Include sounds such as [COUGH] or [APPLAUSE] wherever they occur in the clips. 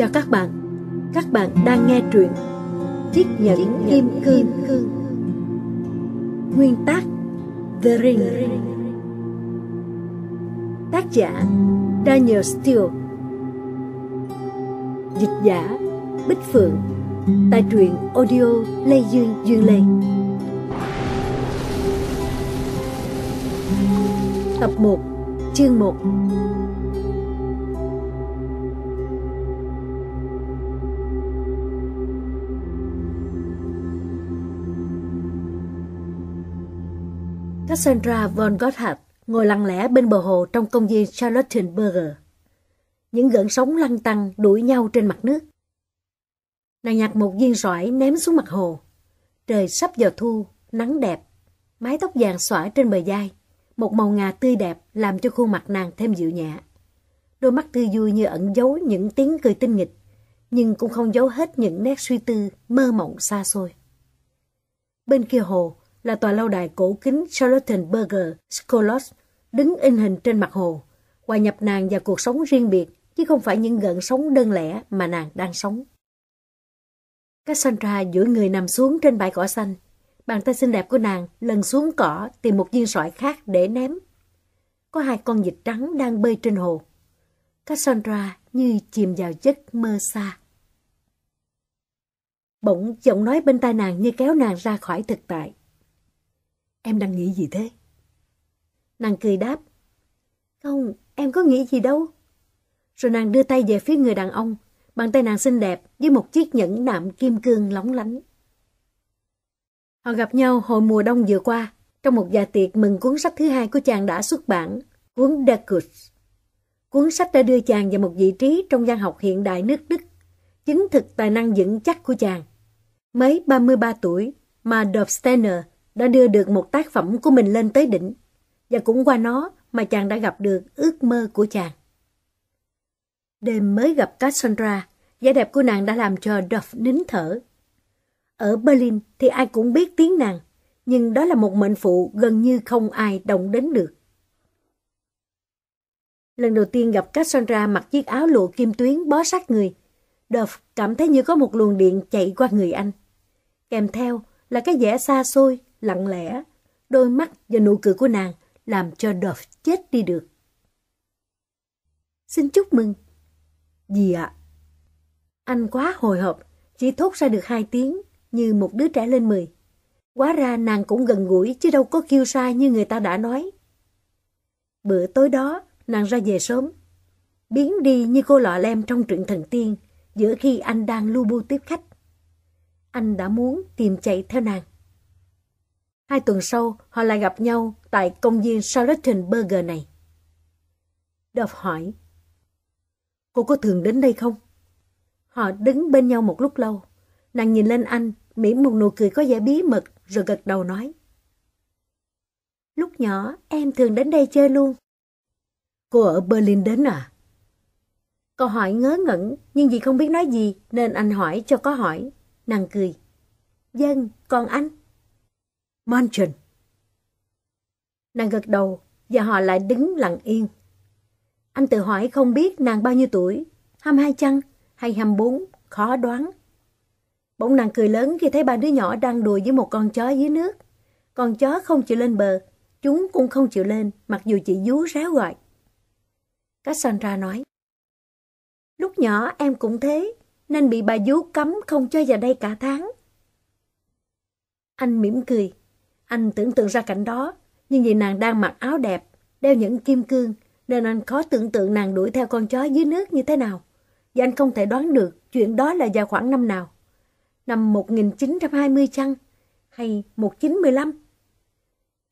cho các bạn. Các bạn đang nghe truyện Chiếc nhẫn kim cương. Nguyên tác The Ring. Tác giả Daniel Steele. Dịch giả Bích Phượng. Tại truyện audio Lê Dương Dương Lê. Tập 1, chương 1 Cassandra von Gotthard ngồi lặng lẽ bên bờ hồ trong công viên Charlottenburg. Những gợn sóng lăn tăng đuổi nhau trên mặt nước. Nàng nhặt một viên rỏi ném xuống mặt hồ. Trời sắp giờ thu, nắng đẹp, mái tóc vàng xõa trên bờ dai, một màu ngà tươi đẹp làm cho khuôn mặt nàng thêm dịu nhẹ. Đôi mắt tươi vui như ẩn giấu những tiếng cười tinh nghịch, nhưng cũng không giấu hết những nét suy tư mơ mộng xa xôi. Bên kia hồ, là tòa lâu đài cổ kính Charlottenburger Scholos đứng in hình trên mặt hồ, hòa nhập nàng và cuộc sống riêng biệt chứ không phải những gợn sống đơn lẻ mà nàng đang sống. Cassandra duỗi người nằm xuống trên bãi cỏ xanh. Bàn tay xinh đẹp của nàng lần xuống cỏ tìm một viên sỏi khác để ném. Có hai con vịt trắng đang bơi trên hồ. Cassandra như chìm vào giấc mơ xa. Bỗng giọng nói bên tai nàng như kéo nàng ra khỏi thực tại em đang nghĩ gì thế? Nàng cười đáp, không, em có nghĩ gì đâu. Rồi nàng đưa tay về phía người đàn ông, bàn tay nàng xinh đẹp với một chiếc nhẫn nạm kim cương lóng lánh. Họ gặp nhau hồi mùa đông vừa qua, trong một dạ tiệc mừng cuốn sách thứ hai của chàng đã xuất bản, cuốn Dekus. Cuốn sách đã đưa chàng vào một vị trí trong văn học hiện đại nước Đức, chứng thực tài năng vững chắc của chàng. Mới 33 tuổi mà Dolph đã đưa được một tác phẩm của mình lên tới đỉnh, và cũng qua nó mà chàng đã gặp được ước mơ của chàng. Đêm mới gặp Cassandra, vẻ đẹp của nàng đã làm cho Duff nín thở. Ở Berlin thì ai cũng biết tiếng nàng, nhưng đó là một mệnh phụ gần như không ai động đến được. Lần đầu tiên gặp Cassandra mặc chiếc áo lụa kim tuyến bó sát người, Duff cảm thấy như có một luồng điện chạy qua người anh. Kèm theo là cái vẻ xa xôi lặng lẽ, đôi mắt và nụ cười của nàng làm cho Dolph chết đi được. Xin chúc mừng. Gì ạ? Anh quá hồi hộp, chỉ thốt ra được hai tiếng như một đứa trẻ lên mười. Quá ra nàng cũng gần gũi chứ đâu có kêu sai như người ta đã nói. Bữa tối đó, nàng ra về sớm. Biến đi như cô lọ lem trong truyện thần tiên, giữa khi anh đang lu bu tiếp khách. Anh đã muốn tìm chạy theo nàng, Hai tuần sau, họ lại gặp nhau tại công viên Charlottenburger này. Dove hỏi, Cô có thường đến đây không? Họ đứng bên nhau một lúc lâu. Nàng nhìn lên anh, mỉm một nụ cười có vẻ bí mật, rồi gật đầu nói. Lúc nhỏ, em thường đến đây chơi luôn. Cô ở Berlin đến à? Câu hỏi ngớ ngẩn, nhưng vì không biết nói gì, nên anh hỏi cho có hỏi. Nàng cười. Dân, vâng, còn anh? Manchin. Nàng gật đầu và họ lại đứng lặng yên. Anh tự hỏi không biết nàng bao nhiêu tuổi, 22 chăng hay 24, khó đoán. Bỗng nàng cười lớn khi thấy ba đứa nhỏ đang đùa với một con chó dưới nước. Con chó không chịu lên bờ, chúng cũng không chịu lên mặc dù chị vú ráo gọi. Cassandra nói, Lúc nhỏ em cũng thế, nên bị bà vú cấm không cho vào đây cả tháng. Anh mỉm cười. Anh tưởng tượng ra cảnh đó, nhưng vì nàng đang mặc áo đẹp, đeo những kim cương, nên anh khó tưởng tượng nàng đuổi theo con chó dưới nước như thế nào. Và anh không thể đoán được chuyện đó là vào khoảng năm nào. Năm 1920 chăng? Hay 1915?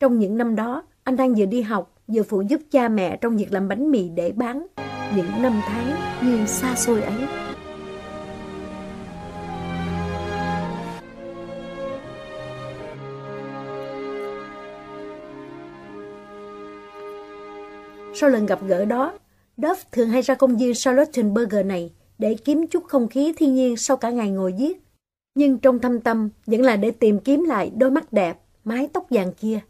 Trong những năm đó, anh đang vừa đi học, vừa phụ giúp cha mẹ trong việc làm bánh mì để bán. Những năm tháng như xa xôi ấy. Sau lần gặp gỡ đó, Duff thường hay ra công viên Burger này để kiếm chút không khí thiên nhiên sau cả ngày ngồi viết. Nhưng trong thâm tâm vẫn là để tìm kiếm lại đôi mắt đẹp, mái tóc vàng kia.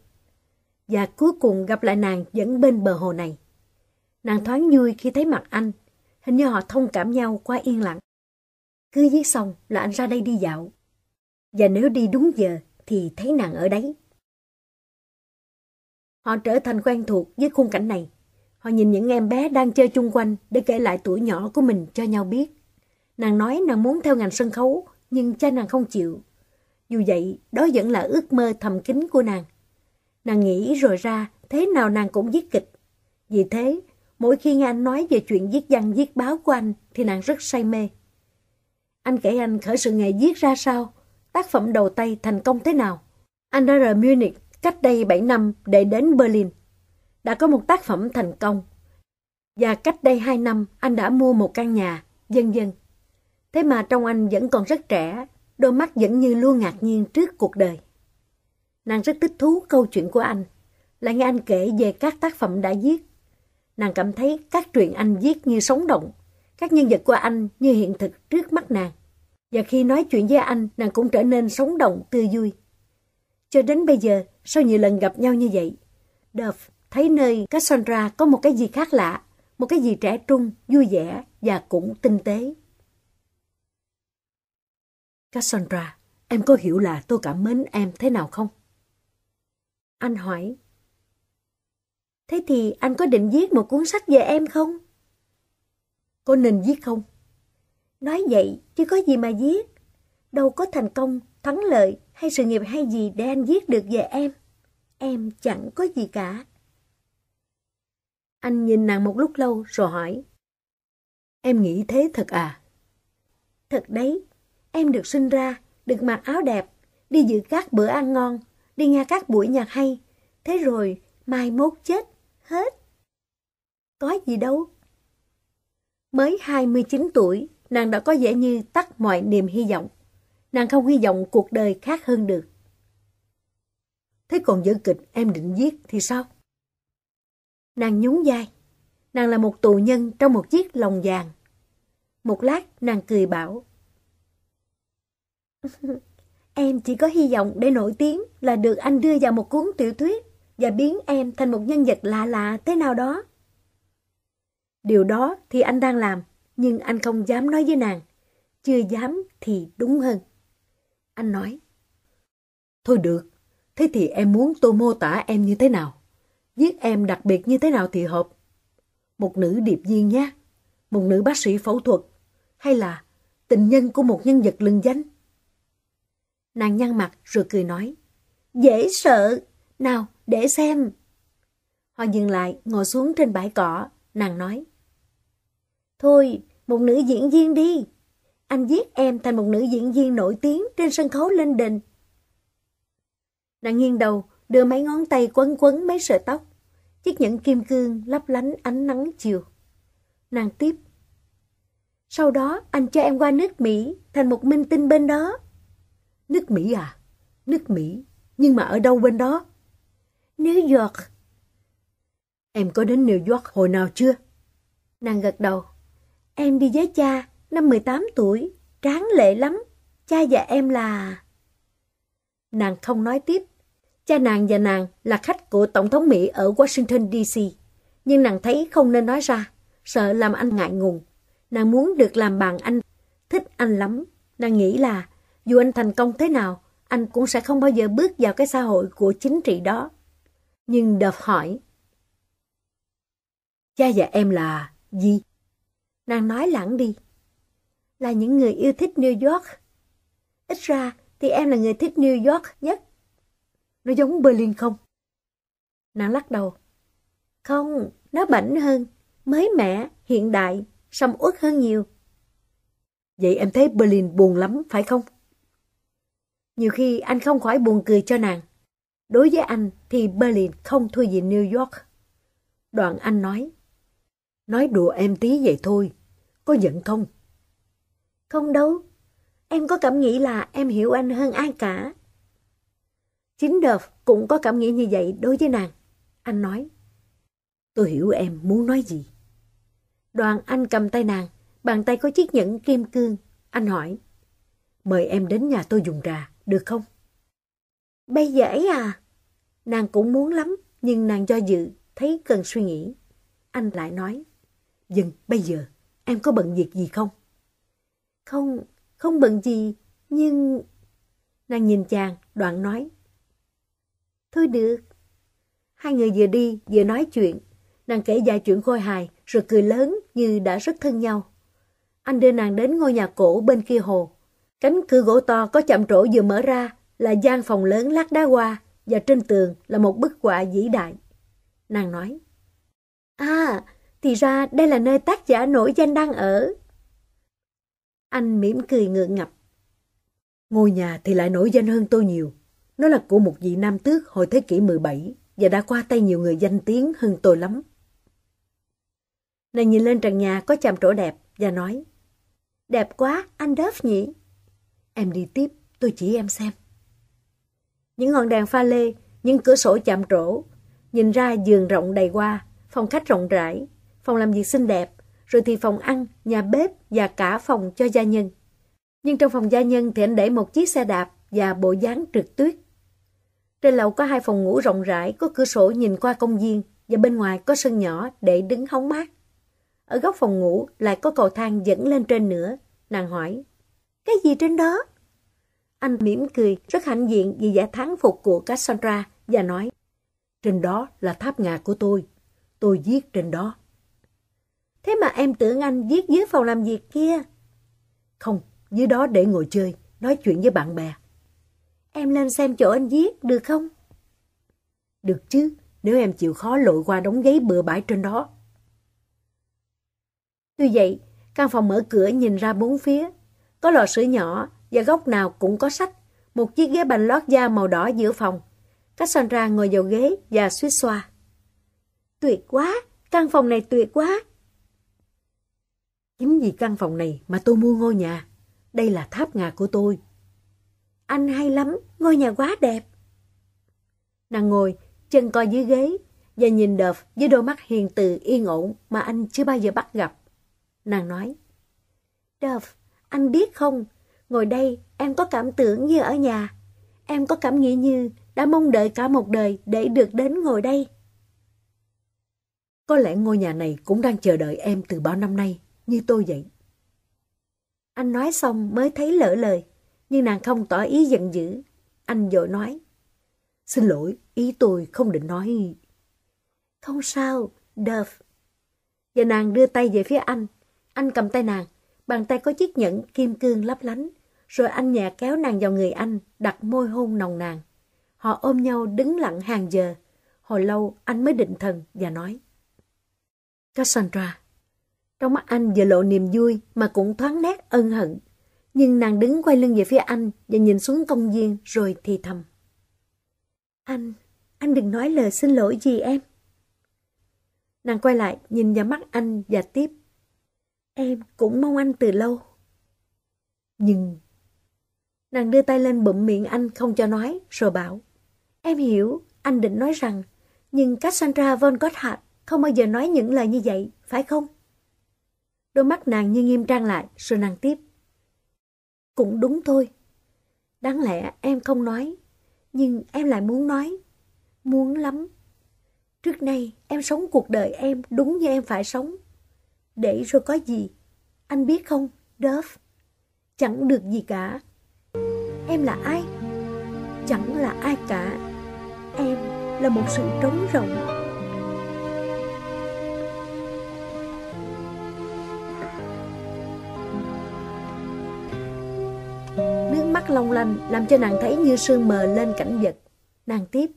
Và cuối cùng gặp lại nàng vẫn bên bờ hồ này. Nàng thoáng vui khi thấy mặt anh, hình như họ thông cảm nhau quá yên lặng. Cứ viết xong là anh ra đây đi dạo. Và nếu đi đúng giờ thì thấy nàng ở đấy. Họ trở thành quen thuộc với khung cảnh này Họ nhìn những em bé đang chơi chung quanh để kể lại tuổi nhỏ của mình cho nhau biết. Nàng nói nàng muốn theo ngành sân khấu, nhưng cha nàng không chịu. Dù vậy, đó vẫn là ước mơ thầm kín của nàng. Nàng nghĩ rồi ra, thế nào nàng cũng viết kịch. Vì thế, mỗi khi nghe anh nói về chuyện viết văn viết báo của anh thì nàng rất say mê. Anh kể anh khởi sự nghề viết ra sao? Tác phẩm đầu tay thành công thế nào? Anh đã rời Munich cách đây 7 năm để đến Berlin đã có một tác phẩm thành công. Và cách đây 2 năm, anh đã mua một căn nhà, dân dân. Thế mà trong anh vẫn còn rất trẻ, đôi mắt vẫn như luôn ngạc nhiên trước cuộc đời. Nàng rất thích thú câu chuyện của anh, lại nghe anh kể về các tác phẩm đã viết. Nàng cảm thấy các truyện anh viết như sống động, các nhân vật của anh như hiện thực trước mắt nàng. Và khi nói chuyện với anh, nàng cũng trở nên sống động, tươi vui. Cho đến bây giờ, sau nhiều lần gặp nhau như vậy, Dove thấy nơi Cassandra có một cái gì khác lạ, một cái gì trẻ trung, vui vẻ và cũng tinh tế. Cassandra, em có hiểu là tôi cảm mến em thế nào không? Anh hỏi. Thế thì anh có định viết một cuốn sách về em không? Có nên viết không? Nói vậy chứ có gì mà viết. Đâu có thành công, thắng lợi hay sự nghiệp hay gì để anh viết được về em. Em chẳng có gì cả. Anh nhìn nàng một lúc lâu rồi hỏi. Em nghĩ thế thật à? Thật đấy, em được sinh ra, được mặc áo đẹp, đi dự các bữa ăn ngon, đi nghe các buổi nhạc hay. Thế rồi, mai mốt chết, hết. Có gì đâu. Mới 29 tuổi, nàng đã có vẻ như tắt mọi niềm hy vọng. Nàng không hy vọng cuộc đời khác hơn được. Thế còn vở kịch em định viết thì sao? Nàng nhún vai. Nàng là một tù nhân trong một chiếc lồng vàng. Một lát nàng cười bảo. [LAUGHS] em chỉ có hy vọng để nổi tiếng là được anh đưa vào một cuốn tiểu thuyết và biến em thành một nhân vật lạ lạ thế nào đó. Điều đó thì anh đang làm, nhưng anh không dám nói với nàng. Chưa dám thì đúng hơn. Anh nói. Thôi được, thế thì em muốn tôi mô tả em như thế nào? Giết em đặc biệt như thế nào thì hợp? Một nữ điệp viên nhé, một nữ bác sĩ phẫu thuật, hay là tình nhân của một nhân vật lừng danh? Nàng nhăn mặt rồi cười nói. Dễ sợ! Nào, để xem! Họ dừng lại, ngồi xuống trên bãi cỏ. Nàng nói. Thôi, một nữ diễn viên đi. Anh giết em thành một nữ diễn viên nổi tiếng trên sân khấu lên đình. Nàng nghiêng đầu, đưa mấy ngón tay quấn quấn mấy sợi tóc. Chiếc nhẫn kim cương lấp lánh ánh nắng chiều. Nàng tiếp. Sau đó anh cho em qua nước Mỹ thành một minh tinh bên đó. Nước Mỹ à? Nước Mỹ. Nhưng mà ở đâu bên đó? New York. Em có đến New York hồi nào chưa? Nàng gật đầu. Em đi với cha năm 18 tuổi. Tráng lệ lắm. Cha và em là... Nàng không nói tiếp Cha nàng và nàng là khách của Tổng thống Mỹ ở Washington DC. Nhưng nàng thấy không nên nói ra, sợ làm anh ngại ngùng. Nàng muốn được làm bạn anh, thích anh lắm. Nàng nghĩ là dù anh thành công thế nào, anh cũng sẽ không bao giờ bước vào cái xã hội của chính trị đó. Nhưng đợt hỏi. Cha và em là gì? Nàng nói lãng đi. Là những người yêu thích New York. Ít ra thì em là người thích New York nhất. Nó giống Berlin không? Nàng lắc đầu. Không, nó bảnh hơn, mới mẻ, hiện đại, sầm uất hơn nhiều. Vậy em thấy Berlin buồn lắm, phải không? Nhiều khi anh không khỏi buồn cười cho nàng. Đối với anh thì Berlin không thua gì New York. Đoạn anh nói. Nói đùa em tí vậy thôi, có giận không? Không đâu, em có cảm nghĩ là em hiểu anh hơn ai cả. Chính Đợt cũng có cảm nghĩ như vậy đối với nàng. Anh nói, tôi hiểu em muốn nói gì. Đoàn anh cầm tay nàng, bàn tay có chiếc nhẫn kim cương. Anh hỏi, mời em đến nhà tôi dùng trà, được không? Bây giờ ấy à? Nàng cũng muốn lắm, nhưng nàng do dự, thấy cần suy nghĩ. Anh lại nói, dừng, bây giờ, em có bận việc gì không? Không, không bận gì, nhưng... Nàng nhìn chàng, đoạn nói, Thôi được. Hai người vừa đi, vừa nói chuyện. Nàng kể dài chuyện khôi hài, rồi cười lớn như đã rất thân nhau. Anh đưa nàng đến ngôi nhà cổ bên kia hồ. Cánh cửa gỗ to có chạm trổ vừa mở ra là gian phòng lớn lát đá hoa và trên tường là một bức họa vĩ đại. Nàng nói, À, thì ra đây là nơi tác giả nổi danh đang ở. Anh mỉm cười ngượng ngập. Ngôi nhà thì lại nổi danh hơn tôi nhiều. Nó là của một vị nam tước hồi thế kỷ 17 và đã qua tay nhiều người danh tiếng hơn tôi lắm. Nàng nhìn lên trần nhà có chạm trổ đẹp và nói Đẹp quá, anh Duff nhỉ? Em đi tiếp, tôi chỉ em xem. Những ngọn đèn pha lê, những cửa sổ chạm trổ, nhìn ra giường rộng đầy hoa, phòng khách rộng rãi, phòng làm việc xinh đẹp, rồi thì phòng ăn, nhà bếp và cả phòng cho gia nhân. Nhưng trong phòng gia nhân thì anh để một chiếc xe đạp và bộ dáng trượt tuyết. Trên lầu có hai phòng ngủ rộng rãi, có cửa sổ nhìn qua công viên và bên ngoài có sân nhỏ để đứng hóng mát. Ở góc phòng ngủ lại có cầu thang dẫn lên trên nữa. Nàng hỏi, cái gì trên đó? Anh mỉm cười, rất hạnh diện vì giải thắng phục của Cassandra và nói, trên đó là tháp ngà của tôi, tôi viết trên đó. Thế mà em tưởng anh viết dưới phòng làm việc kia. Không, dưới đó để ngồi chơi, nói chuyện với bạn bè. Em lên xem chỗ anh viết, được không? Được chứ, nếu em chịu khó lội qua đống giấy bừa bãi trên đó. Tuy vậy, căn phòng mở cửa nhìn ra bốn phía. Có lò sưởi nhỏ và góc nào cũng có sách. Một chiếc ghế bành lót da màu đỏ giữa phòng. Cassandra ngồi vào ghế và suýt xoa. Tuyệt quá, căn phòng này tuyệt quá. kiếm gì căn phòng này mà tôi mua ngôi nhà. Đây là tháp ngà của tôi anh hay lắm, ngôi nhà quá đẹp. Nàng ngồi, chân coi dưới ghế, và nhìn Đợp với đôi mắt hiền từ yên ổn mà anh chưa bao giờ bắt gặp. Nàng nói, Đợp, anh biết không, ngồi đây em có cảm tưởng như ở nhà. Em có cảm nghĩ như đã mong đợi cả một đời để được đến ngồi đây. Có lẽ ngôi nhà này cũng đang chờ đợi em từ bao năm nay, như tôi vậy. Anh nói xong mới thấy lỡ lời nhưng nàng không tỏ ý giận dữ. Anh vội nói, xin lỗi, ý tôi không định nói. Không sao, Dove. Và nàng đưa tay về phía anh. Anh cầm tay nàng, bàn tay có chiếc nhẫn kim cương lấp lánh. Rồi anh nhẹ kéo nàng vào người anh, đặt môi hôn nồng nàng. Họ ôm nhau đứng lặng hàng giờ. Hồi lâu anh mới định thần và nói. Cassandra. Trong mắt anh vừa lộ niềm vui mà cũng thoáng nét ân hận nhưng nàng đứng quay lưng về phía anh và nhìn xuống công viên rồi thì thầm. Anh, anh đừng nói lời xin lỗi gì em. Nàng quay lại, nhìn vào mắt anh và tiếp. Em cũng mong anh từ lâu. Nhưng... Nàng đưa tay lên bụm miệng anh không cho nói, rồi bảo. Em hiểu, anh định nói rằng, nhưng Cassandra von Gotthard không bao giờ nói những lời như vậy, phải không? Đôi mắt nàng như nghiêm trang lại, rồi nàng tiếp. Cũng đúng thôi. Đáng lẽ em không nói, nhưng em lại muốn nói. Muốn lắm. Trước nay em sống cuộc đời em đúng như em phải sống. Để rồi có gì? Anh biết không, Duff? Chẳng được gì cả. Em là ai? Chẳng là ai cả. Em là một sự trống rỗng long lanh làm cho nàng thấy như sương mờ lên cảnh vật. Nàng tiếp,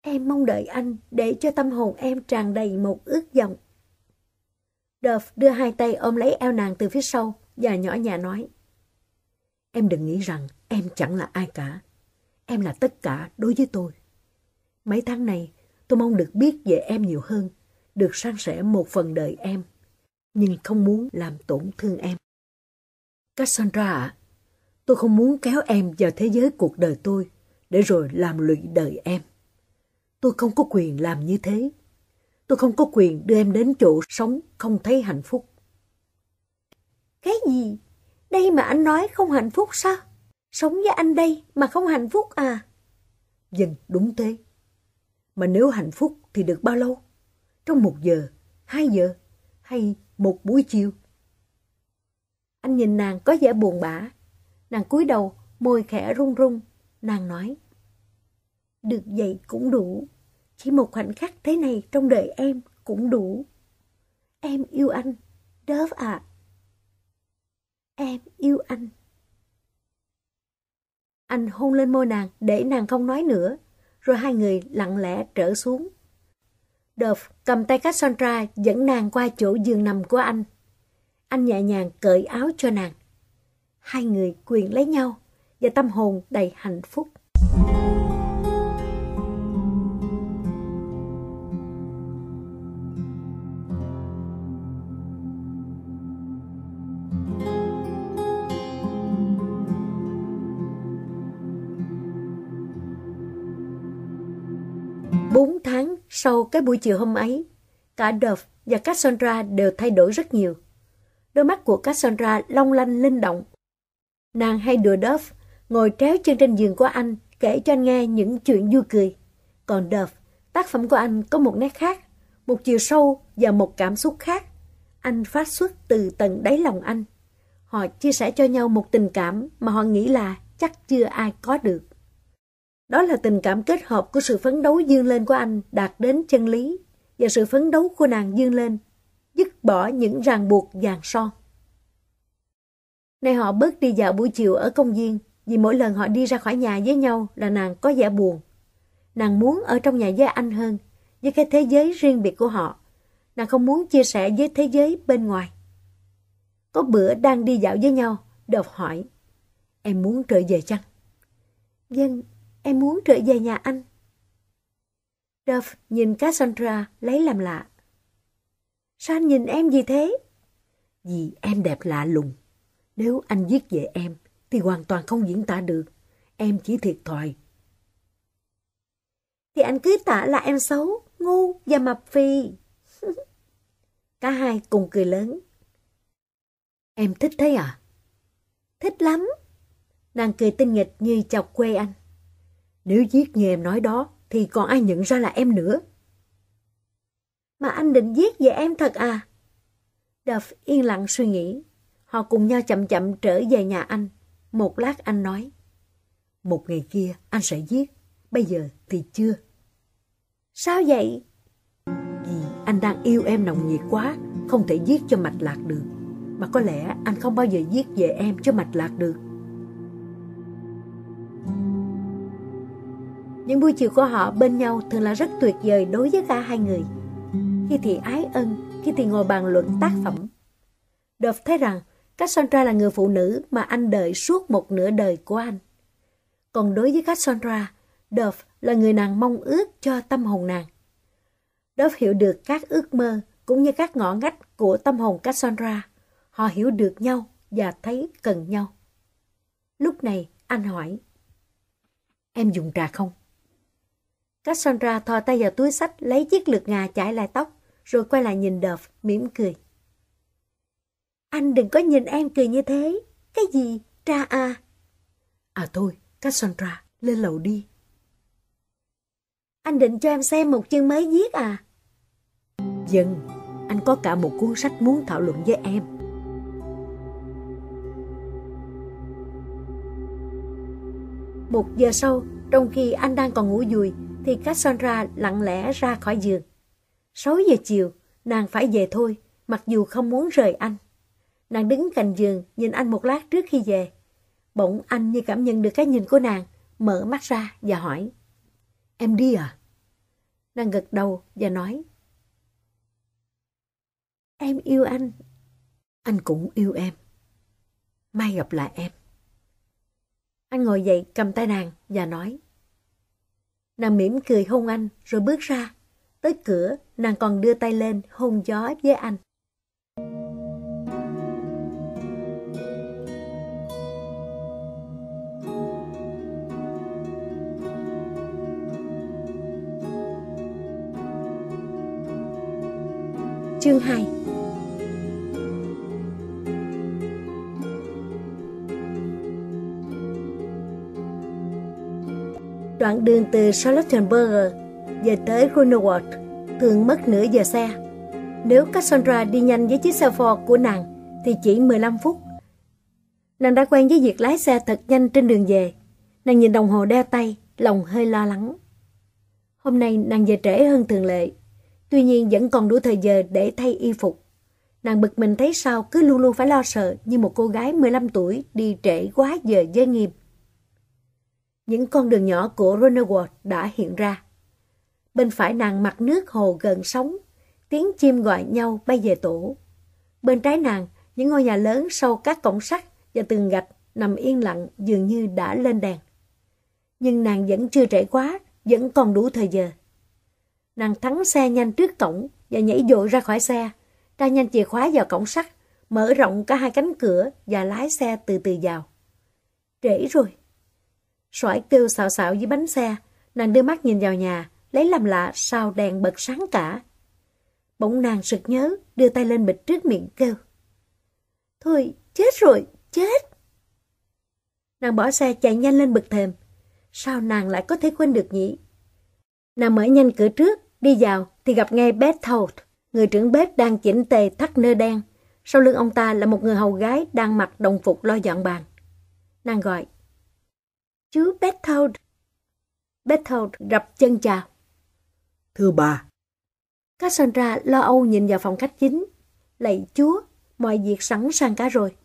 em mong đợi anh để cho tâm hồn em tràn đầy một ước vọng. Dove đưa hai tay ôm lấy eo nàng từ phía sau và nhỏ nhẹ nói. Em đừng nghĩ rằng em chẳng là ai cả. Em là tất cả đối với tôi. Mấy tháng này, tôi mong được biết về em nhiều hơn, được san sẻ một phần đời em, nhưng không muốn làm tổn thương em. Cassandra Tôi không muốn kéo em vào thế giới cuộc đời tôi để rồi làm lụy đời em. Tôi không có quyền làm như thế. Tôi không có quyền đưa em đến chỗ sống không thấy hạnh phúc. Cái gì? Đây mà anh nói không hạnh phúc sao? Sống với anh đây mà không hạnh phúc à? Dân, vâng, đúng thế. Mà nếu hạnh phúc thì được bao lâu? Trong một giờ, hai giờ hay một buổi chiều? Anh nhìn nàng có vẻ buồn bã Nàng cúi đầu, môi khẽ run run, nàng nói. Được vậy cũng đủ, chỉ một khoảnh khắc thế này trong đời em cũng đủ. Em yêu anh, đớp ạ. À. Em yêu anh. Anh hôn lên môi nàng để nàng không nói nữa, rồi hai người lặng lẽ trở xuống. Dove cầm tay Cassandra dẫn nàng qua chỗ giường nằm của anh. Anh nhẹ nhàng cởi áo cho nàng hai người quyền lấy nhau và tâm hồn đầy hạnh phúc. Bốn tháng sau cái buổi chiều hôm ấy, cả Dove và Cassandra đều thay đổi rất nhiều. Đôi mắt của Cassandra long lanh linh động Nàng hay đùa Duff, ngồi tréo chân trên giường của anh kể cho anh nghe những chuyện vui cười. Còn Duff, tác phẩm của anh có một nét khác, một chiều sâu và một cảm xúc khác. Anh phát xuất từ tận đáy lòng anh. Họ chia sẻ cho nhau một tình cảm mà họ nghĩ là chắc chưa ai có được. Đó là tình cảm kết hợp của sự phấn đấu dương lên của anh đạt đến chân lý và sự phấn đấu của nàng dương lên, dứt bỏ những ràng buộc vàng son. Nay họ bớt đi dạo buổi chiều ở công viên vì mỗi lần họ đi ra khỏi nhà với nhau là nàng có vẻ buồn. Nàng muốn ở trong nhà với anh hơn, với cái thế giới riêng biệt của họ. Nàng không muốn chia sẻ với thế giới bên ngoài. Có bữa đang đi dạo với nhau, đột hỏi. Em muốn trở về chăng? Dân, vâng, em muốn trở về nhà anh. Duff nhìn Cassandra lấy làm lạ. Sao anh nhìn em gì thế? Vì em đẹp lạ lùng. Nếu anh viết về em thì hoàn toàn không diễn tả được. Em chỉ thiệt thòi. Thì anh cứ tả là em xấu, ngu và mập phì. [LAUGHS] Cả hai cùng cười lớn. Em thích thế à? Thích lắm. Nàng cười tinh nghịch như chọc quê anh. Nếu viết như em nói đó thì còn ai nhận ra là em nữa. Mà anh định viết về em thật à? Duff yên lặng suy nghĩ Họ cùng nhau chậm chậm trở về nhà anh. Một lát anh nói. Một ngày kia anh sẽ giết, bây giờ thì chưa. Sao vậy? Vì anh đang yêu em nồng nhiệt quá, không thể giết cho mạch lạc được. Mà có lẽ anh không bao giờ giết về em cho mạch lạc được. Những buổi chiều của họ bên nhau thường là rất tuyệt vời đối với cả hai người. Khi thì ái ân, khi thì ngồi bàn luận tác phẩm. Đợt thấy rằng Cassandra là người phụ nữ mà anh đợi suốt một nửa đời của anh. Còn đối với Cassandra, Dove là người nàng mong ước cho tâm hồn nàng. Dove hiểu được các ước mơ cũng như các ngõ ngách của tâm hồn Cassandra. Họ hiểu được nhau và thấy cần nhau. Lúc này anh hỏi Em dùng trà không? Cassandra thò tay vào túi sách lấy chiếc lược ngà chải lại tóc rồi quay lại nhìn Dove mỉm cười. Anh đừng có nhìn em cười như thế. Cái gì, tra à? À thôi, Cassandra, lên lầu đi. Anh định cho em xem một chương mới viết à? Dừng, anh có cả một cuốn sách muốn thảo luận với em. Một giờ sau, trong khi anh đang còn ngủ dùi, thì Cassandra lặng lẽ ra khỏi giường. sáu giờ chiều, nàng phải về thôi, mặc dù không muốn rời anh. Nàng đứng cạnh giường, nhìn anh một lát trước khi về. Bỗng anh như cảm nhận được cái nhìn của nàng, mở mắt ra và hỏi. Em đi à? Nàng gật đầu và nói. Em yêu anh. Anh cũng yêu em. Mai gặp lại em. Anh ngồi dậy cầm tay nàng và nói. Nàng mỉm cười hôn anh rồi bước ra. Tới cửa, nàng còn đưa tay lên hôn gió với anh. chương 2 Đoạn đường từ Charlottenburg về tới Grunewald thường mất nửa giờ xe. Nếu Cassandra đi nhanh với chiếc xe Ford của nàng thì chỉ 15 phút. Nàng đã quen với việc lái xe thật nhanh trên đường về. Nàng nhìn đồng hồ đeo tay, lòng hơi lo lắng. Hôm nay nàng về trễ hơn thường lệ Tuy nhiên vẫn còn đủ thời giờ để thay y phục. Nàng bực mình thấy sao cứ luôn luôn phải lo sợ như một cô gái 15 tuổi đi trễ quá giờ giới nghiệp Những con đường nhỏ của Ronald đã hiện ra. Bên phải nàng mặt nước hồ gần sóng, tiếng chim gọi nhau bay về tổ. Bên trái nàng, những ngôi nhà lớn sau các cổng sắt và tường gạch nằm yên lặng dường như đã lên đèn. Nhưng nàng vẫn chưa trễ quá, vẫn còn đủ thời giờ. Nàng thắng xe nhanh trước cổng và nhảy dội ra khỏi xe. Tra nhanh chìa khóa vào cổng sắt, mở rộng cả hai cánh cửa và lái xe từ từ vào. Trễ rồi. Soải kêu xạo xạo dưới bánh xe, nàng đưa mắt nhìn vào nhà, lấy làm lạ sao đèn bật sáng cả. Bỗng nàng sực nhớ, đưa tay lên bịch trước miệng kêu. Thôi, chết rồi, chết. Nàng bỏ xe chạy nhanh lên bực thềm. Sao nàng lại có thể quên được nhỉ? Nàng mở nhanh cửa trước, Đi vào thì gặp ngay Beth Holt, người trưởng bếp đang chỉnh tề thắt nơ đen. Sau lưng ông ta là một người hầu gái đang mặc đồng phục lo dọn bàn. Nàng gọi. Chú Beth Holt. Beth Holt rập chân chào. Thưa bà. Cassandra lo âu nhìn vào phòng khách chính. Lạy chúa, mọi việc sẵn sàng cả rồi.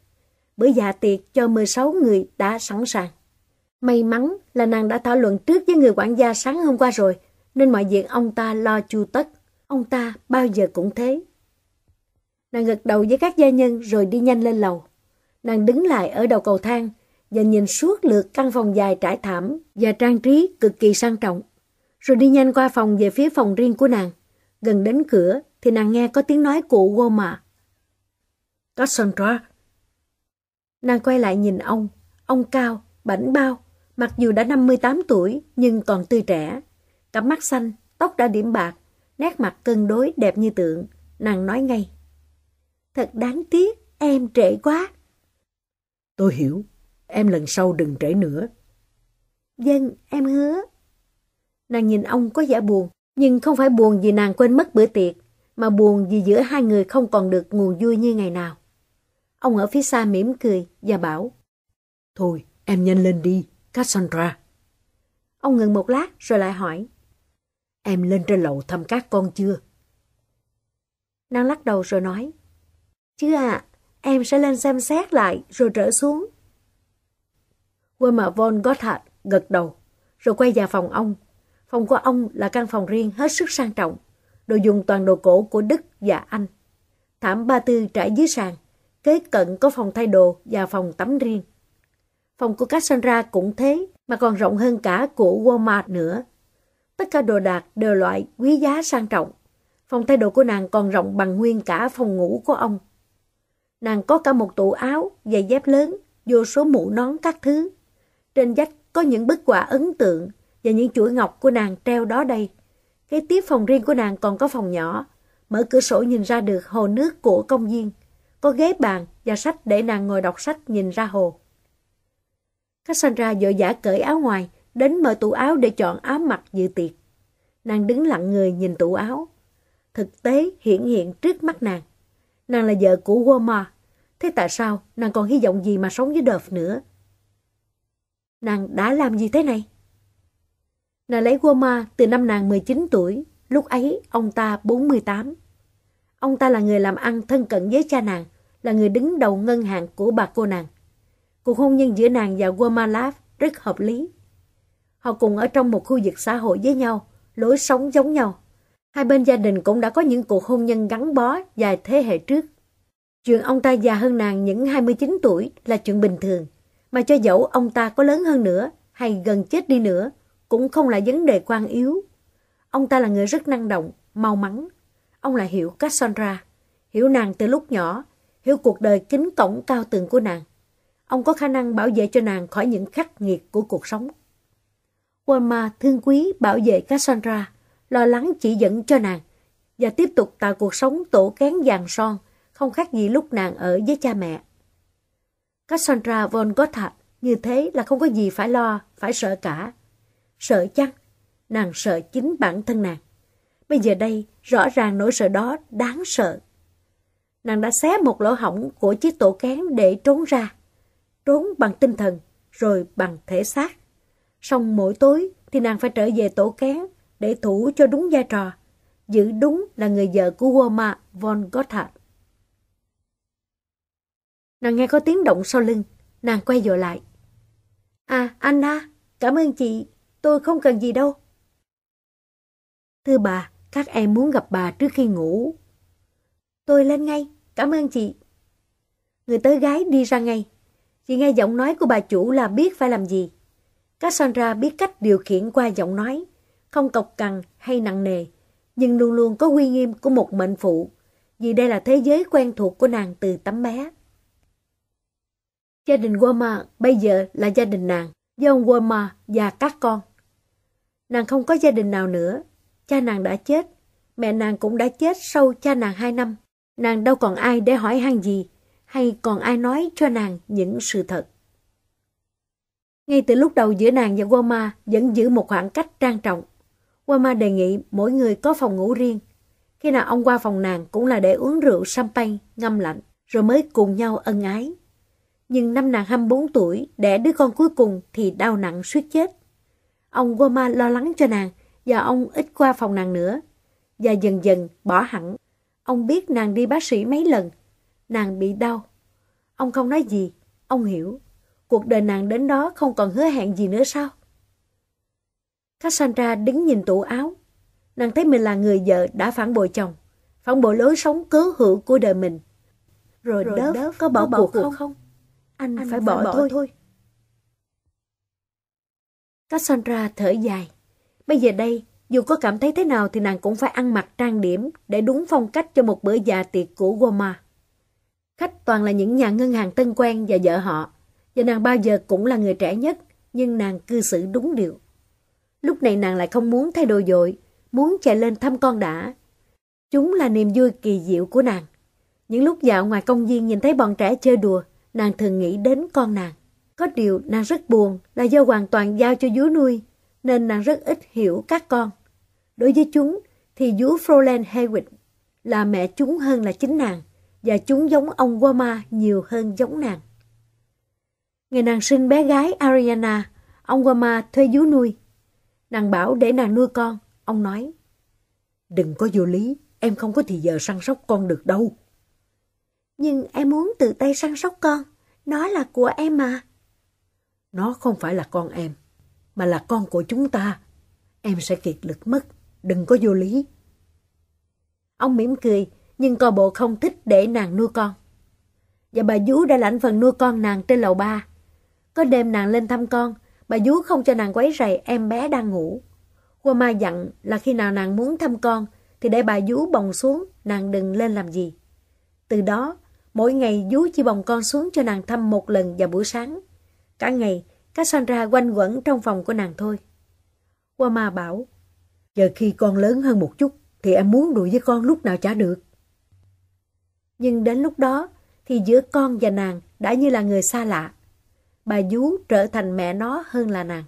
Bữa dạ tiệc cho 16 người đã sẵn sàng. May mắn là nàng đã thảo luận trước với người quản gia sáng hôm qua rồi nên mọi việc ông ta lo chu tất. Ông ta bao giờ cũng thế. Nàng gật đầu với các gia nhân rồi đi nhanh lên lầu. Nàng đứng lại ở đầu cầu thang và nhìn suốt lượt căn phòng dài trải thảm và trang trí cực kỳ sang trọng. Rồi đi nhanh qua phòng về phía phòng riêng của nàng. Gần đến cửa thì nàng nghe có tiếng nói của Woma. Cassandra. Nàng quay lại nhìn ông. Ông cao, bảnh bao, mặc dù đã 58 tuổi nhưng còn tươi trẻ. Cặp mắt xanh, tóc đã điểm bạc, nét mặt cân đối đẹp như tượng. Nàng nói ngay. Thật đáng tiếc, em trễ quá. Tôi hiểu, em lần sau đừng trễ nữa. Dân, vâng, em hứa. Nàng nhìn ông có vẻ buồn, nhưng không phải buồn vì nàng quên mất bữa tiệc, mà buồn vì giữa hai người không còn được nguồn vui như ngày nào. Ông ở phía xa mỉm cười và bảo Thôi, em nhanh lên đi, Cassandra. Ông ngừng một lát rồi lại hỏi Em lên trên lầu thăm các con chưa? Nàng lắc đầu rồi nói. Chưa à, em sẽ lên xem xét lại rồi trở xuống. Wilmer von Gotthard gật đầu, rồi quay vào phòng ông. Phòng của ông là căn phòng riêng hết sức sang trọng, đồ dùng toàn đồ cổ của Đức và Anh. Thảm ba tư trải dưới sàn, kế cận có phòng thay đồ và phòng tắm riêng. Phòng của Cassandra cũng thế, mà còn rộng hơn cả của Walmart nữa. Tất cả đồ đạc đều loại quý giá sang trọng. Phòng thay đồ của nàng còn rộng bằng nguyên cả phòng ngủ của ông. Nàng có cả một tủ áo, giày dép lớn, vô số mũ nón các thứ. Trên vách có những bức họa ấn tượng và những chuỗi ngọc của nàng treo đó đây. kế tiếp phòng riêng của nàng còn có phòng nhỏ, mở cửa sổ nhìn ra được hồ nước của công viên. Có ghế bàn và sách để nàng ngồi đọc sách nhìn ra hồ. Cassandra vội giả cởi áo ngoài, đến mở tủ áo để chọn áo mặc dự tiệc. Nàng đứng lặng người nhìn tủ áo. Thực tế hiển hiện trước mắt nàng. Nàng là vợ của Walmart. Thế tại sao nàng còn hy vọng gì mà sống với Đợp nữa? Nàng đã làm gì thế này? Nàng lấy Walmart từ năm nàng 19 tuổi, lúc ấy ông ta 48. Ông ta là người làm ăn thân cận với cha nàng, là người đứng đầu ngân hàng của bà cô nàng. Cuộc hôn nhân giữa nàng và Walmart rất hợp lý Họ cùng ở trong một khu vực xã hội với nhau, lối sống giống nhau. Hai bên gia đình cũng đã có những cuộc hôn nhân gắn bó dài thế hệ trước. Chuyện ông ta già hơn nàng những 29 tuổi là chuyện bình thường, mà cho dẫu ông ta có lớn hơn nữa hay gần chết đi nữa, cũng không là vấn đề quan yếu. Ông ta là người rất năng động, mau mắn. Ông là hiểu Cassandra, hiểu nàng từ lúc nhỏ, hiểu cuộc đời kính cổng cao tường của nàng. Ông có khả năng bảo vệ cho nàng khỏi những khắc nghiệt của cuộc sống. Walmart thương quý bảo vệ Cassandra, lo lắng chỉ dẫn cho nàng và tiếp tục tạo cuộc sống tổ kén vàng son, không khác gì lúc nàng ở với cha mẹ. Cassandra von Gotthard như thế là không có gì phải lo, phải sợ cả. Sợ chăng? Nàng sợ chính bản thân nàng. Bây giờ đây, rõ ràng nỗi sợ đó đáng sợ. Nàng đã xé một lỗ hỏng của chiếc tổ kén để trốn ra. Trốn bằng tinh thần, rồi bằng thể xác. Xong mỗi tối thì nàng phải trở về tổ kén để thủ cho đúng vai trò, giữ đúng là người vợ của Woma von Gotthard. Nàng nghe có tiếng động sau lưng, nàng quay vội lại. À, Anna, cảm ơn chị, tôi không cần gì đâu. Thưa bà, các em muốn gặp bà trước khi ngủ. Tôi lên ngay, cảm ơn chị. Người tới gái đi ra ngay. Chị nghe giọng nói của bà chủ là biết phải làm gì. Cassandra biết cách điều khiển qua giọng nói, không cộc cằn hay nặng nề, nhưng luôn luôn có uy nghiêm của một mệnh phụ, vì đây là thế giới quen thuộc của nàng từ tấm bé. Gia đình Walmart bây giờ là gia đình nàng, do ông Walmart và các con. Nàng không có gia đình nào nữa, cha nàng đã chết, mẹ nàng cũng đã chết sau cha nàng hai năm. Nàng đâu còn ai để hỏi han gì, hay còn ai nói cho nàng những sự thật. Ngay từ lúc đầu giữa nàng và Wama vẫn giữ một khoảng cách trang trọng. Wama đề nghị mỗi người có phòng ngủ riêng. Khi nào ông qua phòng nàng cũng là để uống rượu champagne, ngâm lạnh, rồi mới cùng nhau ân ái. Nhưng năm nàng 24 tuổi, đẻ đứa con cuối cùng thì đau nặng suýt chết. Ông Wama lo lắng cho nàng và ông ít qua phòng nàng nữa. Và dần dần bỏ hẳn. Ông biết nàng đi bác sĩ mấy lần. Nàng bị đau. Ông không nói gì. Ông hiểu cuộc đời nàng đến đó không còn hứa hẹn gì nữa sao? Cassandra đứng nhìn tủ áo. Nàng thấy mình là người vợ đã phản bội chồng, phản bội lối sống cứu hữu của đời mình. Rồi, Rồi Dove, Dove có bỏ, cuộc, không? không? Anh, Anh phải, phải bỏ, bỏ thôi. thôi. Cassandra thở dài. Bây giờ đây, dù có cảm thấy thế nào thì nàng cũng phải ăn mặc trang điểm để đúng phong cách cho một bữa già dạ tiệc của Goma. Khách toàn là những nhà ngân hàng tân quen và vợ họ và nàng bao giờ cũng là người trẻ nhất, nhưng nàng cư xử đúng điều. Lúc này nàng lại không muốn thay đồ dội, muốn chạy lên thăm con đã. Chúng là niềm vui kỳ diệu của nàng. Những lúc dạo ngoài công viên nhìn thấy bọn trẻ chơi đùa, nàng thường nghĩ đến con nàng. Có điều nàng rất buồn là do hoàn toàn giao cho vú nuôi, nên nàng rất ít hiểu các con. Đối với chúng thì vú Fräulein Hewitt là mẹ chúng hơn là chính nàng, và chúng giống ông Wama nhiều hơn giống nàng. Ngày nàng sinh bé gái Ariana, ông Wama thuê vú nuôi. Nàng bảo để nàng nuôi con, ông nói. Đừng có vô lý, em không có thì giờ săn sóc con được đâu. Nhưng em muốn tự tay săn sóc con, nó là của em mà. Nó không phải là con em, mà là con của chúng ta. Em sẽ kiệt lực mất, đừng có vô lý. Ông mỉm cười, nhưng coi bộ không thích để nàng nuôi con. Và bà vú đã lãnh phần nuôi con nàng trên lầu ba. Có đêm nàng lên thăm con, bà vú không cho nàng quấy rầy em bé đang ngủ. Qua ma dặn là khi nào nàng muốn thăm con thì để bà vú bồng xuống, nàng đừng lên làm gì. Từ đó, mỗi ngày vú chỉ bồng con xuống cho nàng thăm một lần vào buổi sáng. Cả ngày, Cassandra quanh quẩn trong phòng của nàng thôi. Qua ma bảo, giờ khi con lớn hơn một chút thì em muốn đùa với con lúc nào chả được. Nhưng đến lúc đó thì giữa con và nàng đã như là người xa lạ bà dú trở thành mẹ nó hơn là nàng.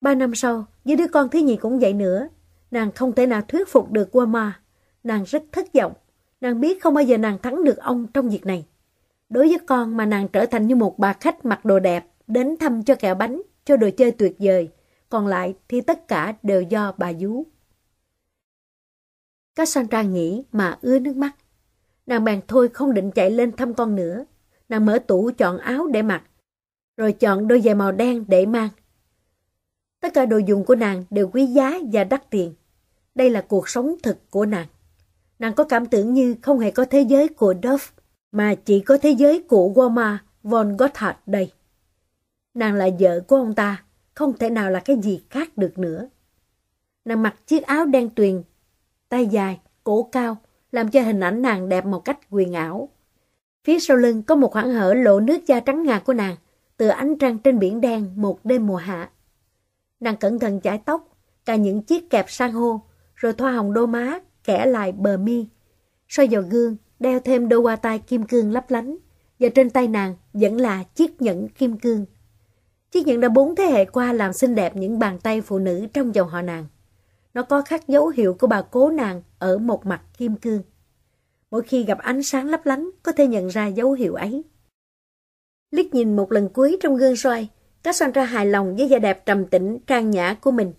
Ba năm sau, với đứa con thứ nhì cũng vậy nữa, nàng không thể nào thuyết phục được Wama. Nàng rất thất vọng, nàng biết không bao giờ nàng thắng được ông trong việc này. Đối với con mà nàng trở thành như một bà khách mặc đồ đẹp, đến thăm cho kẹo bánh, cho đồ chơi tuyệt vời, còn lại thì tất cả đều do bà vú. Cassandra nghĩ mà ưa nước mắt. Nàng bèn thôi không định chạy lên thăm con nữa, nàng mở tủ chọn áo để mặc, rồi chọn đôi giày màu đen để mang. Tất cả đồ dùng của nàng đều quý giá và đắt tiền. Đây là cuộc sống thực của nàng. Nàng có cảm tưởng như không hề có thế giới của Dove, mà chỉ có thế giới của Walmart von Gotthard đây. Nàng là vợ của ông ta, không thể nào là cái gì khác được nữa. Nàng mặc chiếc áo đen tuyền, tay dài, cổ cao, làm cho hình ảnh nàng đẹp một cách quyền ảo. Phía sau lưng có một khoảng hở lộ nước da trắng ngà của nàng, từ ánh trăng trên biển đen một đêm mùa hạ. Nàng cẩn thận chải tóc, cả những chiếc kẹp sang hô, rồi thoa hồng đô má, kẻ lại bờ mi. Soi vào gương, đeo thêm đôi hoa tai kim cương lấp lánh, và trên tay nàng vẫn là chiếc nhẫn kim cương. Chiếc nhẫn đã bốn thế hệ qua làm xinh đẹp những bàn tay phụ nữ trong dòng họ nàng. Nó có khắc dấu hiệu của bà cố nàng ở một mặt kim cương mỗi khi gặp ánh sáng lấp lánh có thể nhận ra dấu hiệu ấy. Liếc nhìn một lần cuối trong gương soi, Cassandra hài lòng với vẻ đẹp trầm tĩnh, trang nhã của mình.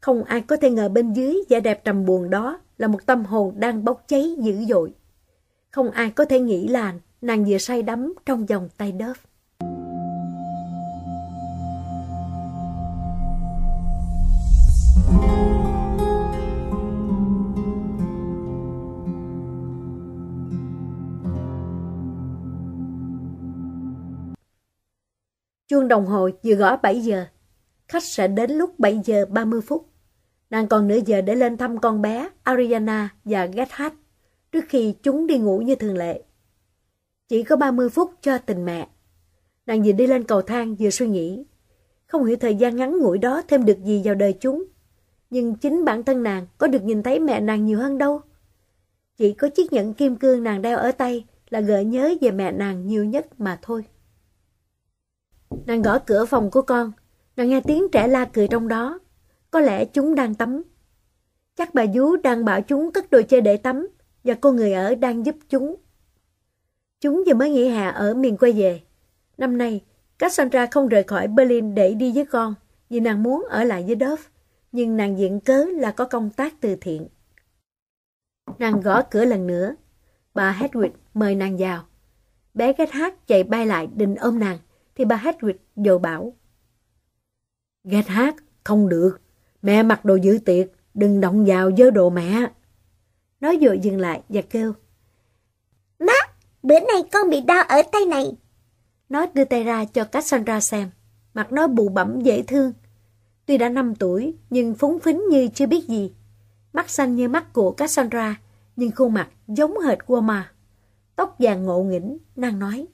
Không ai có thể ngờ bên dưới vẻ đẹp trầm buồn đó là một tâm hồn đang bốc cháy dữ dội. Không ai có thể nghĩ là nàng vừa say đắm trong vòng tay đớp. Chuông đồng hồ vừa gõ 7 giờ. Khách sẽ đến lúc 7 giờ 30 phút. Nàng còn nửa giờ để lên thăm con bé Ariana và Gerhard trước khi chúng đi ngủ như thường lệ. Chỉ có 30 phút cho tình mẹ. Nàng vừa đi lên cầu thang vừa suy nghĩ. Không hiểu thời gian ngắn ngủi đó thêm được gì vào đời chúng. Nhưng chính bản thân nàng có được nhìn thấy mẹ nàng nhiều hơn đâu. Chỉ có chiếc nhẫn kim cương nàng đeo ở tay là gợi nhớ về mẹ nàng nhiều nhất mà thôi. Nàng gõ cửa phòng của con, nàng nghe tiếng trẻ la cười trong đó. Có lẽ chúng đang tắm. Chắc bà vú đang bảo chúng cất đồ chơi để tắm và cô người ở đang giúp chúng. Chúng vừa mới nghỉ hè ở miền quê về. Năm nay, Cassandra không rời khỏi Berlin để đi với con vì nàng muốn ở lại với Dove, nhưng nàng diện cớ là có công tác từ thiện. Nàng gõ cửa lần nữa. Bà Hedwig mời nàng vào. Bé gách hát chạy bay lại định ôm nàng thì bà Hagrid dội bảo. Ghét hát, không được. Mẹ mặc đồ dự tiệc, đừng động vào với đồ mẹ. Nói rồi dừng lại và kêu. Má, bữa nay con bị đau ở tay này. Nó đưa tay ra cho Cassandra xem. Mặt nó bù bẩm dễ thương. Tuy đã 5 tuổi, nhưng phúng phính như chưa biết gì. Mắt xanh như mắt của Cassandra, nhưng khuôn mặt giống hệt của mà. Tóc vàng ngộ nghĩnh, nàng nói.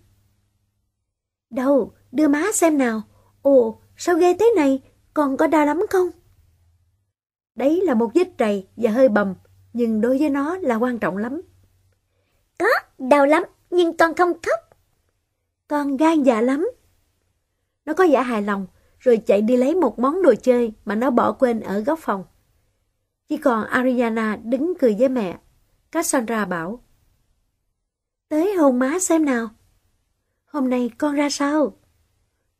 Đâu, đưa má xem nào. Ồ, sao ghê thế này, còn có đau lắm không? Đấy là một vết trầy và hơi bầm, nhưng đối với nó là quan trọng lắm. Có, đau lắm, nhưng con không khóc. Con gan dạ lắm. Nó có vẻ hài lòng, rồi chạy đi lấy một món đồ chơi mà nó bỏ quên ở góc phòng. Chỉ còn Ariana đứng cười với mẹ. Cassandra bảo, Tới hôn má xem nào hôm nay con ra sao?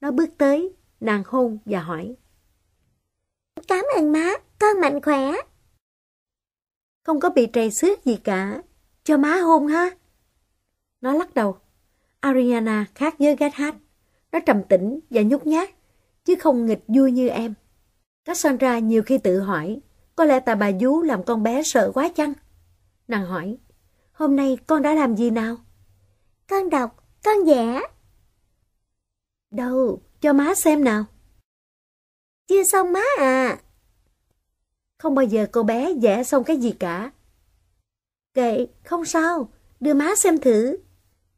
Nó bước tới, nàng hôn và hỏi. Cảm ơn má, con mạnh khỏe. Không có bị trầy xước gì cả, cho má hôn ha. Nó lắc đầu. Ariana khác với Gerhard. Nó trầm tĩnh và nhút nhát, chứ không nghịch vui như em. Cassandra nhiều khi tự hỏi, có lẽ tại bà vú làm con bé sợ quá chăng? Nàng hỏi, hôm nay con đã làm gì nào? Con đọc con vẽ. Đâu, cho má xem nào. Chưa xong má à. Không bao giờ cô bé vẽ xong cái gì cả. Kệ, không sao, đưa má xem thử.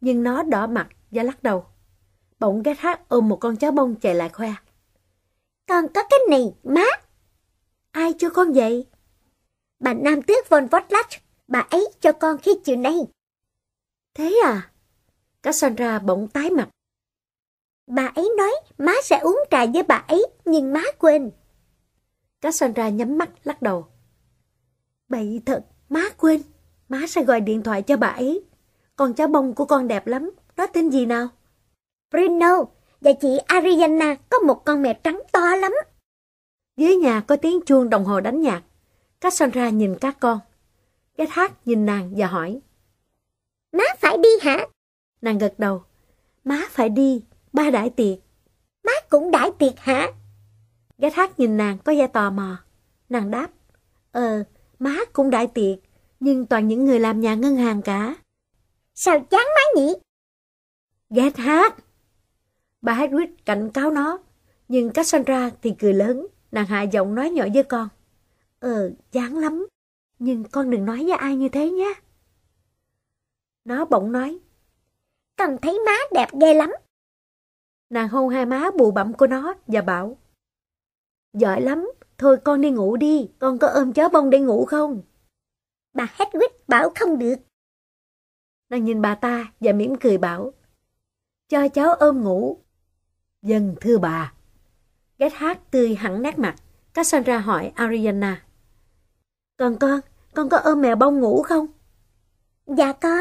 Nhưng nó đỏ mặt và lắc đầu. Bỗng cái khác ôm một con chó bông chạy lại khoe. Con có cái này, má. Ai cho con vậy? Bà Nam Tước von Votlatch, bà ấy cho con khi chiều nay. Thế à? Cassandra bỗng tái mặt. Bà ấy nói má sẽ uống trà với bà ấy, nhưng má quên. Cassandra nhắm mắt lắc đầu. Bậy thật, má quên. Má sẽ gọi điện thoại cho bà ấy. Con cháu bông của con đẹp lắm, nó tên gì nào? Bruno, và chị Ariana có một con mèo trắng to lắm. Dưới nhà có tiếng chuông đồng hồ đánh nhạc. Cassandra nhìn các con. Cái thác nhìn nàng và hỏi. Má phải đi hả? Nàng gật đầu. Má phải đi, ba đãi tiệc. Má cũng đãi tiệc hả? Gái thác nhìn nàng có vẻ tò mò. Nàng đáp. Ờ, má cũng đãi tiệc, nhưng toàn những người làm nhà ngân hàng cả. Sao chán má nhỉ? Ghét hát. Bà Hagrid cảnh cáo nó, nhưng Cassandra thì cười lớn, nàng hạ giọng nói nhỏ với con. Ờ, chán lắm, nhưng con đừng nói với ai như thế nhé. Nó bỗng nói, Cần thấy má đẹp ghê lắm. Nàng hôn hai má bù bẩm của nó và bảo. Giỏi lắm, thôi con đi ngủ đi, con có ôm chó bông để ngủ không? Bà Hedwig bảo không được. Nàng nhìn bà ta và mỉm cười bảo. Cho cháu ôm ngủ. Dân vâng, thưa bà. Ghét hát tươi hẳn nét mặt, Cassandra hỏi Ariana. Còn con, con có ôm mèo bông ngủ không? Dạ có.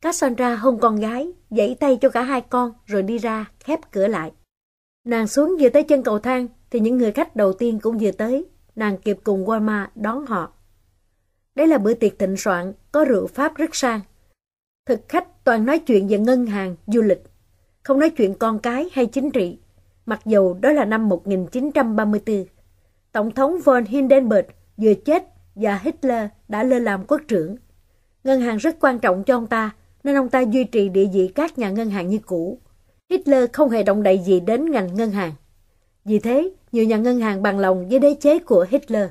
Cassandra hôn con gái, dãy tay cho cả hai con rồi đi ra, khép cửa lại. Nàng xuống vừa tới chân cầu thang thì những người khách đầu tiên cũng vừa tới, nàng kịp cùng Walma đón họ. Đây là bữa tiệc thịnh soạn, có rượu Pháp rất sang. Thực khách toàn nói chuyện về ngân hàng, du lịch, không nói chuyện con cái hay chính trị, mặc dù đó là năm 1934. Tổng thống von Hindenburg vừa chết và Hitler đã lên làm quốc trưởng. Ngân hàng rất quan trọng cho ông ta nên ông ta duy trì địa vị các nhà ngân hàng như cũ. Hitler không hề động đậy gì đến ngành ngân hàng. Vì thế, nhiều nhà ngân hàng bằng lòng với đế chế của Hitler.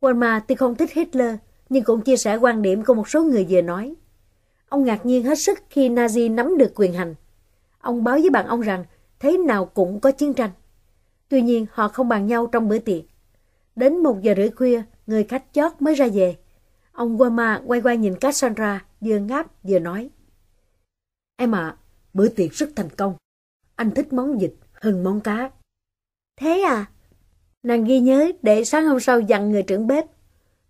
Walmart tuy không thích Hitler, nhưng cũng chia sẻ quan điểm của một số người vừa nói. Ông ngạc nhiên hết sức khi Nazi nắm được quyền hành. Ông báo với bạn ông rằng thế nào cũng có chiến tranh. Tuy nhiên họ không bàn nhau trong bữa tiệc. Đến một giờ rưỡi khuya, người khách chót mới ra về. Ông Guama quay qua nhìn Cassandra vừa ngáp vừa nói. Em ạ, à, bữa tiệc rất thành công. Anh thích món vịt hơn món cá. Thế à? Nàng ghi nhớ để sáng hôm sau dặn người trưởng bếp.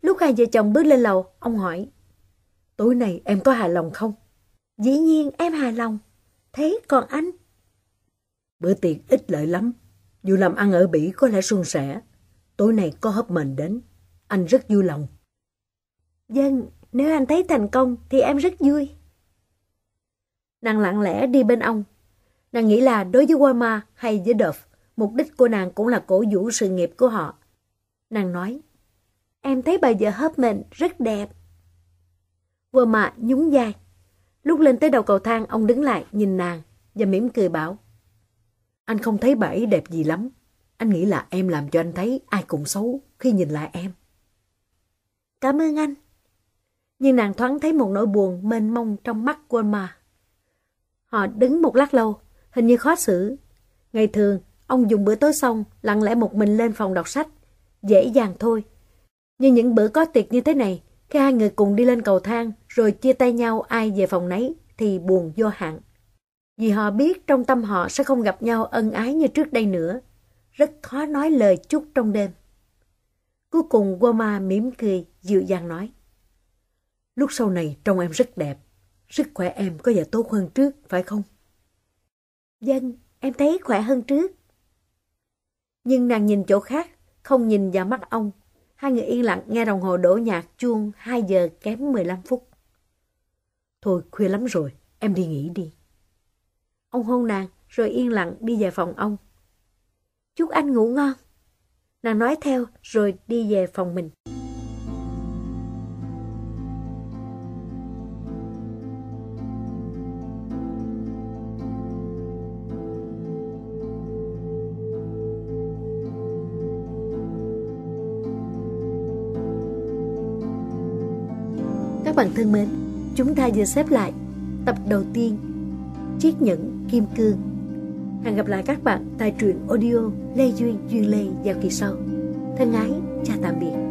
Lúc hai vợ chồng bước lên lầu, ông hỏi. Tối nay em có hài lòng không? Dĩ nhiên em hài lòng. Thế còn anh? Bữa tiệc ít lợi lắm. Dù làm ăn ở Bỉ có lẽ suôn sẻ. Tối nay có hấp mền đến. Anh rất vui lòng. Dân, vâng, nếu anh thấy thành công thì em rất vui. Nàng lặng lẽ đi bên ông. Nàng nghĩ là đối với Wama hay với Duff, mục đích của nàng cũng là cổ vũ sự nghiệp của họ. Nàng nói, em thấy bà vợ hớp mình rất đẹp. Wama nhún vai. Lúc lên tới đầu cầu thang, ông đứng lại nhìn nàng và mỉm cười bảo. Anh không thấy bà ấy đẹp gì lắm. Anh nghĩ là em làm cho anh thấy ai cũng xấu khi nhìn lại em. Cảm ơn anh nhưng nàng thoáng thấy một nỗi buồn mênh mông trong mắt của mà. Họ đứng một lát lâu, hình như khó xử. Ngày thường, ông dùng bữa tối xong, lặng lẽ một mình lên phòng đọc sách. Dễ dàng thôi. Nhưng những bữa có tiệc như thế này, khi hai người cùng đi lên cầu thang rồi chia tay nhau ai về phòng nấy thì buồn vô hạn. Vì họ biết trong tâm họ sẽ không gặp nhau ân ái như trước đây nữa. Rất khó nói lời chúc trong đêm. Cuối cùng Goma mỉm cười, dịu dàng nói. Lúc sau này trông em rất đẹp. Sức khỏe em có vẻ tốt hơn trước, phải không? Dân, em thấy khỏe hơn trước. Nhưng nàng nhìn chỗ khác, không nhìn vào mắt ông. Hai người yên lặng nghe đồng hồ đổ nhạc chuông 2 giờ kém 15 phút. Thôi khuya lắm rồi, em đi nghỉ đi. Ông hôn nàng rồi yên lặng đi về phòng ông. Chúc anh ngủ ngon. Nàng nói theo rồi đi về phòng mình. Các bạn thân mến, chúng ta vừa xếp lại tập đầu tiên Chiếc nhẫn kim cương. Hẹn gặp lại các bạn tại truyện audio Lê Duyên Duyên Lê vào kỳ sau. Thân ái, chào tạm biệt.